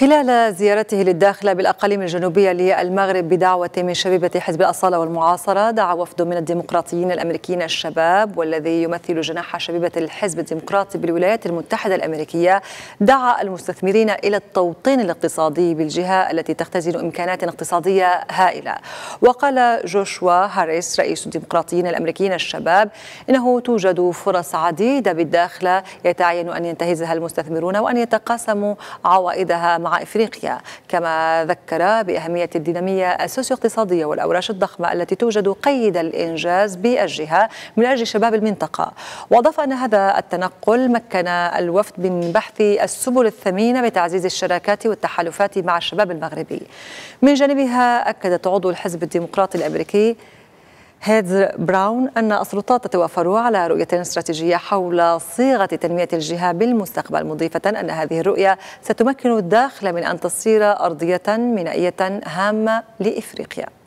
خلال زيارته للداخل بالأقاليم الجنوبية للمغرب بدعوة من شبيبة حزب الأصالة والمعاصرة دعا وفد من الديمقراطيين الأمريكيين الشباب والذي يمثل جناح شبيبة الحزب الديمقراطي بالولايات المتحدة الأمريكية دعا المستثمرين إلى التوطين الاقتصادي بالجهة التي تختزن إمكانات اقتصادية هائلة وقال جوشوا هاريس رئيس الديمقراطيين الأمريكيين الشباب إنه توجد فرص عديدة بالداخل يتعين أن ينتهزها المستثمرون وأن يتقاسموا عوائدها مع مع إفريقيا كما ذكر بأهمية الدينامية السوسيو-اقتصادية والأوراش الضخمة التي توجد قيد الإنجاز بأجلها من أجل شباب المنطقة وأضاف أن هذا التنقل مكن الوفد من بحث السبل الثمينة بتعزيز الشراكات والتحالفات مع الشباب المغربي من جانبها أكدت عضو الحزب الديمقراطي الأمريكي هيدز براون أن السلطات تتوافر على رؤية استراتيجية حول صيغة تنمية الجهة بالمستقبل مضيفة أن هذه الرؤية ستمكن الداخل من أن تصير أرضية مينائية هامة لإفريقيا